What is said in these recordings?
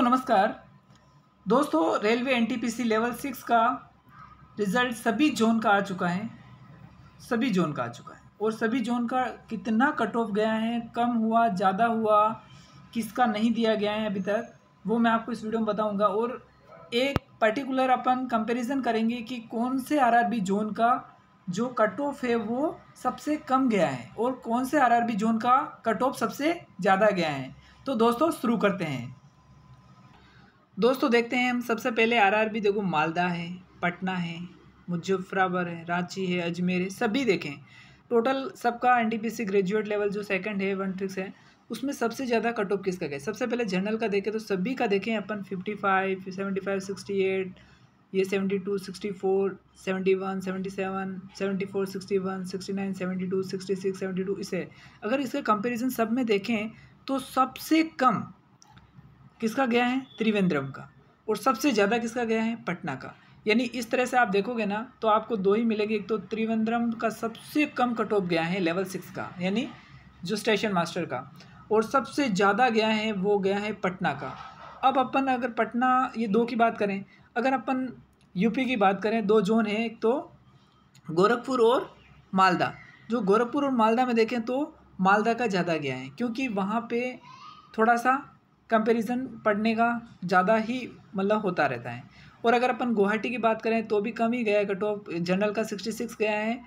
तो नमस्कार दोस्तों रेलवे एनटीपीसी लेवल सिक्स का रिज़ल्ट सभी जोन का आ चुका है सभी जोन का आ चुका है और सभी जोन का कितना कट ऑफ गया है कम हुआ ज़्यादा हुआ किसका नहीं दिया गया है अभी तक वो मैं आपको इस वीडियो में बताऊंगा और एक पर्टिकुलर अपन कंपैरिजन करेंगे कि कौन से आरआरबी जोन का जो कट ऑफ है वो सबसे कम गया है और कौन से आरआरबी जोन का कट ऑफ सबसे ज़्यादा गया है तो दोस्तों शुरू करते हैं दोस्तों देखते हैं हम सबसे पहले आरआरबी देखो मालदा है पटना है मुजफ्फराबर है रांची है अजमेर है सभी देखें टोटल सबका एनटीपीसी ग्रेजुएट लेवल जो सेकंड है वन ट्रिक्स है उसमें सबसे ज़्यादा कट ऑफ किसका गया सबसे पहले जनरल का देखें तो सभी का देखें अपन fifty five seventy five sixty eight ये seventy two sixty four seventy one seventy seven seventy four sixty one sixty nine seventy two sixty six seventy two इसे अगर इसका कंपेरिजन सब में देखें तो सबसे कम किसका गया है त्रिवेंद्रम का और सबसे ज़्यादा किसका गया है पटना का यानी इस तरह से आप देखोगे ना तो आपको दो ही मिलेंगे एक तो त्रिवेंद्रम का सबसे कम कट ऑफ गया है लेवल सिक्स का यानी जो स्टेशन मास्टर का और सबसे ज़्यादा गया है वो गया है पटना का अब अपन अगर पटना ये दो की बात करें अगर अपन यूपी की बात करें दो जोन है एक तो गोरखपुर और मालदा जो गोरखपुर और मालदा में देखें तो मालदा का ज़्यादा गया है क्योंकि वहाँ पे थोड़ा सा कंपैरिजन पढ़ने का ज़्यादा ही मतलब होता रहता है और अगर अपन गुवाहाटी की बात करें तो भी कम ही गया है कट ऑफ जनरल का सिक्सटी सिक्स गया है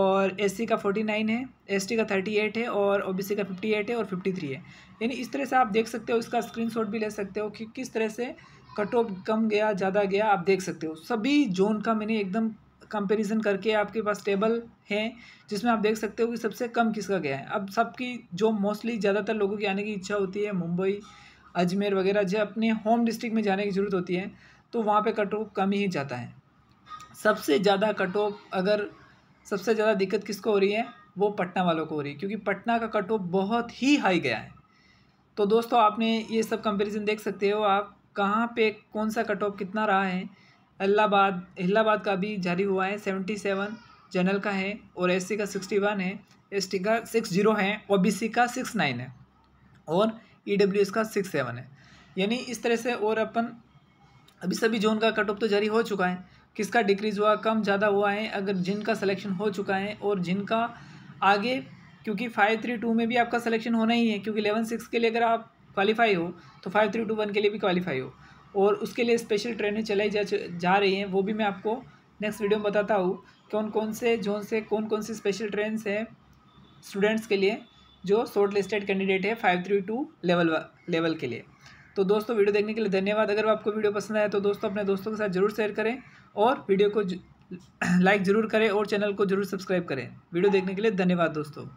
और एस का फोर्टी नाइन है एस का थर्टी एट है और ओ का फिफ्टी एट है और फिफ्टी थ्री है यानी इस तरह से आप देख सकते हो इसका स्क्रीन भी ले सकते हो कि किस तरह से कट ऑफ कम गया ज़्यादा गया आप देख सकते हो सभी जोन का मैंने एकदम कंपैरिजन करके आपके पास टेबल है जिसमें आप देख सकते हो कि सबसे कम किसका गया है अब सबकी जो मोस्टली ज़्यादातर लोगों की आने की इच्छा होती है मुंबई अजमेर वगैरह जो अपने होम डिस्ट्रिक्ट में जाने की ज़रूरत होती है तो वहाँ पे कट ऑफ कम ही जाता है सबसे ज़्यादा कट ऑफ अगर सबसे ज़्यादा दिक्कत किसको हो रही है वो पटना वालों को हो रही है क्योंकि पटना का कट ऑफ बहुत ही हाई गया है तो दोस्तों आपने ये सब कंपेरिजन देख सकते हो आप कहाँ पर कौन सा कट ऑफ कितना रहा है अलाहाबाद इलाहाबाद का भी जारी हुआ है सेवेंटी सेवन जनरल का है और एस का सिक्सटी वन है एस का सिक्स जीरो है ओबीसी बी सी का सिक्स नाइन है और ई डब्ल्यू एस का सिक्स सेवन है यानी इस तरह से और अपन अभी सभी जोन का कट ऑफ तो जारी हो चुका है किसका डिक्रीज़ हुआ कम ज़्यादा हुआ है अगर जिनका सिलेक्शन हो चुका है और जिनका आगे क्योंकि फाइव थ्री टू में भी आपका सिलेक्शन होना ही है क्योंकि इलेवन सिक्स के लिए अगर आप क्वालिफाई हो तो फाइव थ्री टू वन के लिए भी क्वालिफाई हो और उसके लिए स्पेशल ट्रेनें चलाई जा जा रही हैं वो भी मैं आपको नेक्स्ट वीडियो में बताता हूँ कौन कौन से जोन से कौन कौन सी स्पेशल ट्रेन हैं स्टूडेंट्स के लिए जो शॉर्ट लिस्टेड कैंडिडेट है five three two level level के लिए तो दोस्तों वीडियो देखने के लिए धन्यवाद अगर आपको वीडियो पसंद आया तो दोस्तों अपने दोस्तों के साथ जरूर शेयर करें और वीडियो को लाइक ज़रूर करें और चैनल को जरूर सब्सक्राइब करें वीडियो देखने के लिए धन्यवाद दोस्तों